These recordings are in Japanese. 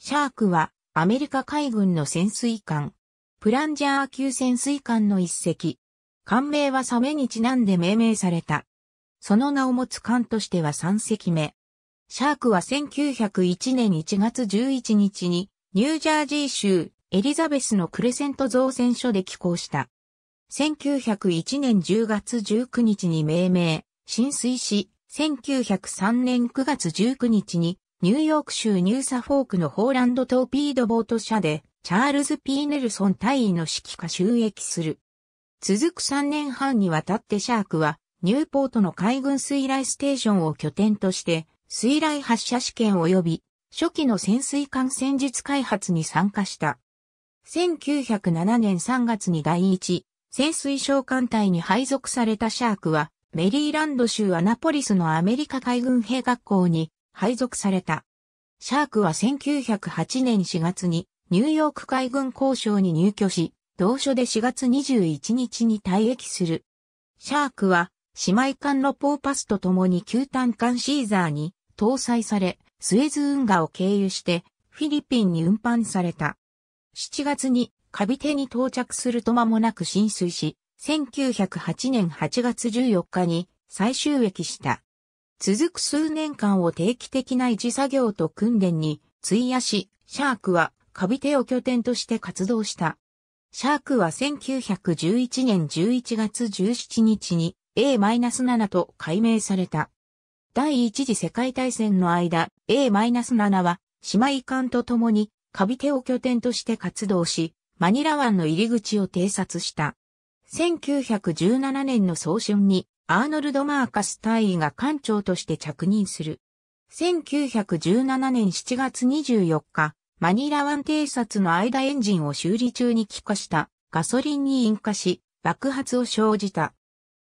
シャークはアメリカ海軍の潜水艦、プランジャー級潜水艦の一隻。艦名はサメにちなんで命名された。その名を持つ艦としては3隻目。シャークは1901年1月11日にニュージャージー州エリザベスのクレセント造船所で寄港した。1901年10月19日に命名、浸水し、1903年9月19日にニューヨーク州ニューサフォークのホーランドトーピードボート社で、チャールズ・ピー・ネルソン大尉の指揮下収益する。続く3年半にわたってシャークは、ニューポートの海軍水雷ステーションを拠点として、水雷発射試験及び、初期の潜水艦戦術開発に参加した。1907年3月に第一、潜水小艦隊に配属されたシャークは、メリーランド州アナポリスのアメリカ海軍兵学校に配属された。シャークは1908年4月にニューヨーク海軍交渉に入居し、同所で4月21日に退役する。シャークは姉妹艦のポーパスと共に旧単艦シーザーに搭載され、スエズ運河を経由してフィリピンに運搬された。7月にカビテに到着すると間もなく浸水し、1908年8月14日に最終駅した。続く数年間を定期的な維持作業と訓練に費やし、シャークはカビテを拠点として活動した。シャークは1911年11月17日に A-7 と改名された。第一次世界大戦の間、A-7 は姉妹艦と共にカビテを拠点として活動し、マニラ湾の入り口を偵察した。1917年の早春にアーノルド・マーカス大尉が艦長として着任する。1917年7月24日、マニラ湾偵察の間エンジンを修理中に気化したガソリンに引火し、爆発を生じた。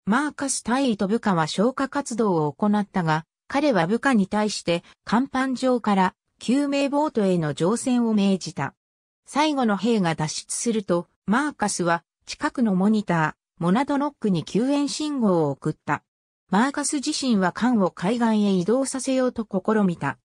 マーカス大尉と部下は消火活動を行ったが、彼は部下に対して甲板上から救命ボートへの乗船を命じた。最後の兵が脱出すると、マーカスは近くのモニター、モナドノックに救援信号を送った。マーカス自身は艦を海岸へ移動させようと試みた。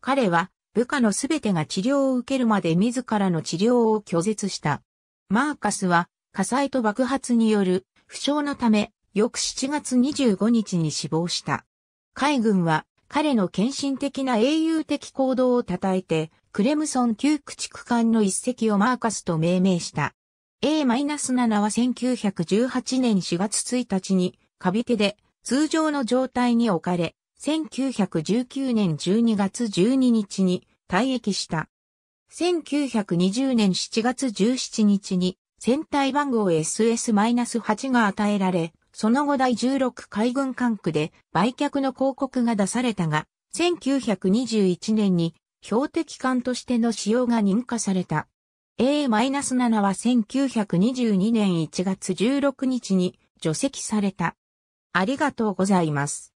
彼は部下のすべてが治療を受けるまで自らの治療を拒絶した。マーカスは火災と爆発による負傷のため、翌7月25日に死亡した。海軍は彼の献身的な英雄的行動を称えて、クレムソン旧駆逐艦の一隻をマーカスと命名した。A-7 は1918年4月1日に、カビ手で通常の状態に置かれ、1919年12月12日に退役した。1920年7月17日に船体番号 SS-8 が与えられ、その後第16海軍管区で売却の広告が出されたが、1921年に標的艦としての使用が認可された。A-7 は1922年1月16日に除籍された。ありがとうございます。